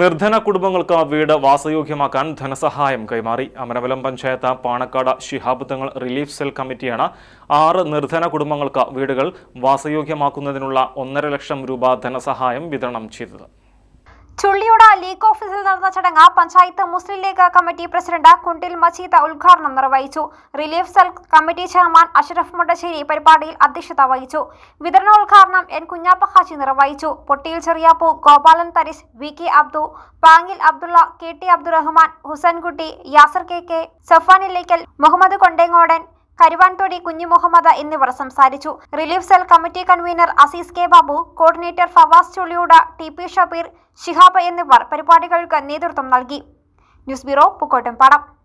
നിർധന കുടുംബങ്ങൾക്ക് വീട് വാസയോഗ്യമാക്കാൻ ധനസഹായം കൈമാറി അമരവലം പഞ്ചായത്ത് പാണക്കാട് ശിഹാബ് തങ്ങൾ റിലീഫ് സെൽ കമ്മിറ്റിയാണ് ആറ് നിർധന കുടുംബങ്ങൾക്ക് വീടുകൾ വാസയോഗ്യമാക്കുന്നതിനുള്ള ഒന്നര ലക്ഷം രൂപ ധനസഹായം വിതരണം ചെയ്തത് ചുള്ളിയുട ലീഗ് ഓഫീസിൽ നടന്ന ചടങ്ങ് പഞ്ചായത്ത് മുസ്ലിം ലീഗ് കമ്മിറ്റി പ്രസിഡന്റ് കുണ്ടിൽ മജീദ് ഉദ്ഘാടനം നിർവഹിച്ചു relief cell committee chairman Ashraf Mundassery പരിപാടിയിൽ അധ്യക്ഷത വഹിച്ചു വിതരണോദ്ഘാടനം എൻ കുഞ്ഞാപ്പ ഹാജി നിർവഹിച്ചു പൊട്ടിയിൽ ചെറിയാപ്പു ഗോപാലൻ തരിസ് V K Abdu Pangil Abdulla K T Abdurahman Husankutty Yasar K K Safan Illekkal Muhammad Kondengodan Karuvanthodi Kunju Muhammad എന്നിവർ സംസാരിച്ചു relief cell committee convener Azeez K Babu coordinator Fawas Chulliyode T P Shabeer Shihab എന്നിവർ പരിപാടികൾക്ക് നേതൃത്വം നൽകി ന്യൂസ് ബ്യൂറോ പുക്കോട്ടുംപാടം